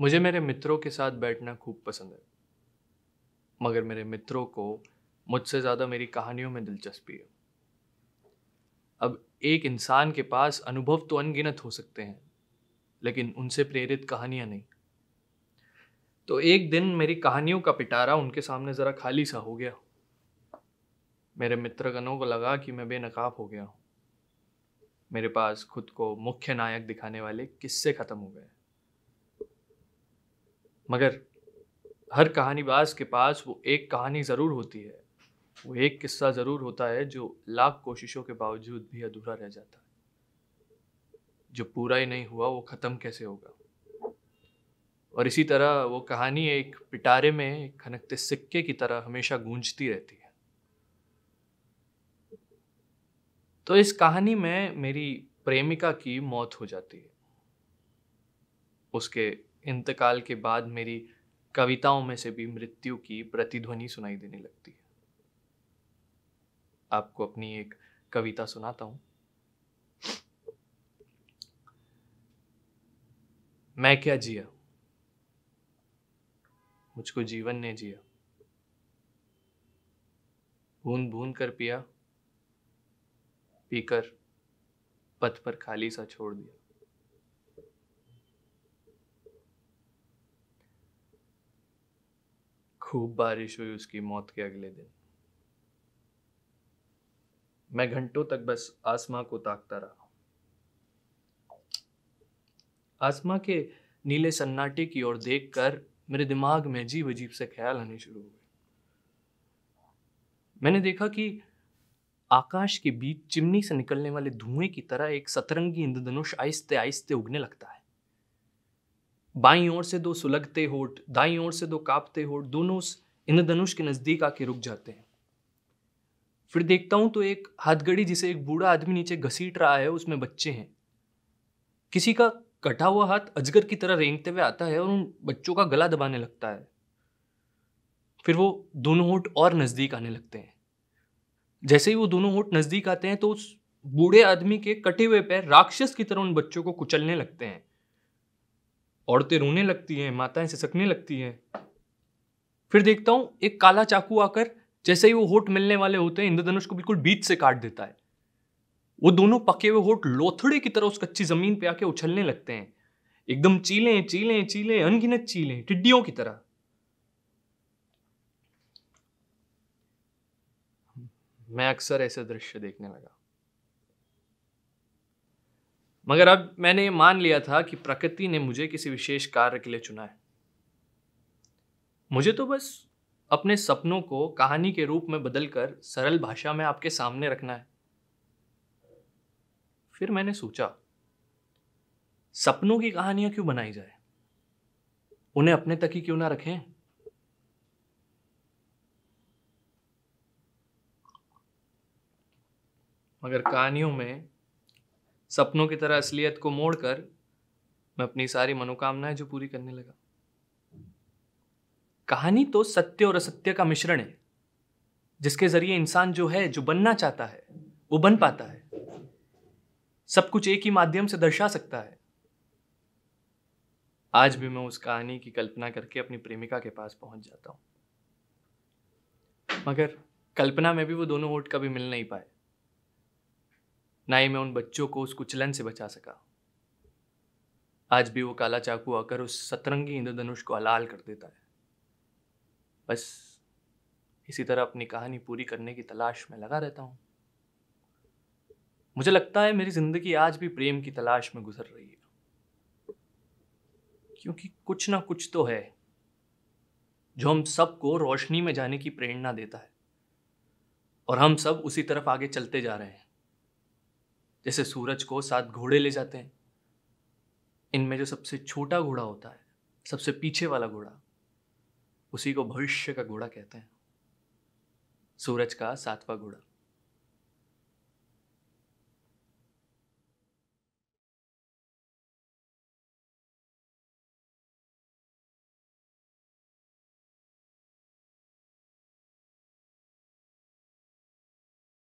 मुझे मेरे मित्रों के साथ बैठना खूब पसंद है मगर मेरे मित्रों को मुझसे ज़्यादा मेरी कहानियों में दिलचस्पी है अब एक इंसान के पास अनुभव तो अनगिनत हो सकते हैं लेकिन उनसे प्रेरित कहानियाँ नहीं तो एक दिन मेरी कहानियों का पिटारा उनके सामने ज़रा खाली सा हो गया मेरे मित्रगणों को लगा कि मैं बेनकाब हो गया हूँ मेरे पास खुद को मुख्य नायक दिखाने वाले किस्से ख़त्म हो गए मगर हर कहानीबाज के पास वो एक कहानी ज़रूर होती है वो एक किस्सा ज़रूर होता है जो लाख कोशिशों के बावजूद भी अधूरा रह जाता है जो पूरा ही नहीं हुआ वो ख़त्म कैसे होगा और इसी तरह वो कहानी एक पिटारे में एक खनकते सिक्के की तरह हमेशा गूंजती रहती है तो इस कहानी में मेरी प्रेमिका की मौत हो जाती है उसके इंतकाल के बाद मेरी कविताओं में से भी मृत्यु की प्रतिध्वनि सुनाई देने लगती है आपको अपनी एक कविता सुनाता हूं मैं क्या जिया मुझको जीवन ने जिया भून भून कर पिया पीकर पथ पर खाली सा छोड़ दिया खूब बारिश हुई उसकी मौत के अगले दिन मैं घंटों तक बस आसमां को ताकता रहा आसमां के नीले सन्नाटे की ओर देखकर मेरे दिमाग में अजीब अजीब से ख्याल आने शुरू हुए मैंने देखा कि आकाश के बीच चिमनी से निकलने वाले धुएं की तरह एक सतरंगी इंद्रधनुष आहिस्ते आहिस्ते उगने लगता है बाई ओर से दो सुलगते होठ दाई ओर से दो कांपते होठ दोनों इंद्रधनुष के नज़दीक आके रुक जाते हैं फिर देखता हूं तो एक हाथगड़ी जिसे एक बूढ़ा आदमी नीचे घसीट रहा है उसमें बच्चे हैं किसी का कटा हुआ हाथ अजगर की तरह रेंगते हुए आता है और उन बच्चों का गला दबाने लगता है फिर वो दोनों होठ और नज़दीक आने लगते हैं जैसे ही वो दोनों होठ नज़दीक आते हैं तो उस बूढ़े आदमी के कटे हुए पैर राक्षस की तरह उन बच्चों को कुचलने लगते हैं औरतें रोने लगती हैं माताएं सिसकने लगती हैं फिर देखता हूँ एक काला चाकू आकर जैसे ही वो होठ मिलने वाले होते हैं इंद्रधनुष को बिल्कुल बीच से काट देता है वो दोनों पके हुए होठ लोथड़े की तरह उस कच्ची ज़मीन पे आके उछलने लगते हैं एकदम चीले चीले चीले अनगिनत चीले टिड्डियों की तरह मैं अक्सर ऐसे दृश्य देखने लगा मगर अब मैंने मान लिया था कि प्रकृति ने मुझे किसी विशेष कार्य के लिए चुना है मुझे तो बस अपने सपनों को कहानी के रूप में बदलकर सरल भाषा में आपके सामने रखना है फिर मैंने सोचा सपनों की कहानियां क्यों बनाई जाए उन्हें अपने तक ही क्यों ना रखें मगर कहानियों में सपनों की तरह असलियत को मोड़कर मैं अपनी सारी मनोकामनाएं जो पूरी करने लगा कहानी तो सत्य और असत्य का मिश्रण है जिसके जरिए इंसान जो है जो बनना चाहता है वो बन पाता है सब कुछ एक ही माध्यम से दर्शा सकता है आज भी मैं उस कहानी की कल्पना करके अपनी प्रेमिका के पास पहुंच जाता हूं मगर कल्पना में भी वो दोनों वोट कभी मिल नहीं पाए ना ही मैं उन बच्चों को उस कुचलन से बचा सका आज भी वो काला चाकू आकर उस सतरंगी इंद्रधनुष को हलाल कर देता है बस इसी तरह अपनी कहानी पूरी करने की तलाश में लगा रहता हूं मुझे लगता है मेरी जिंदगी आज भी प्रेम की तलाश में गुजर रही है क्योंकि कुछ ना कुछ तो है जो हम सबको रोशनी में जाने की प्रेरणा देता है और हम सब उसी तरफ आगे चलते जा रहे हैं जैसे सूरज को सात घोड़े ले जाते हैं इनमें जो सबसे छोटा घोड़ा होता है सबसे पीछे वाला घोड़ा उसी को भविष्य का घोड़ा कहते हैं सूरज का सातवां घोड़ा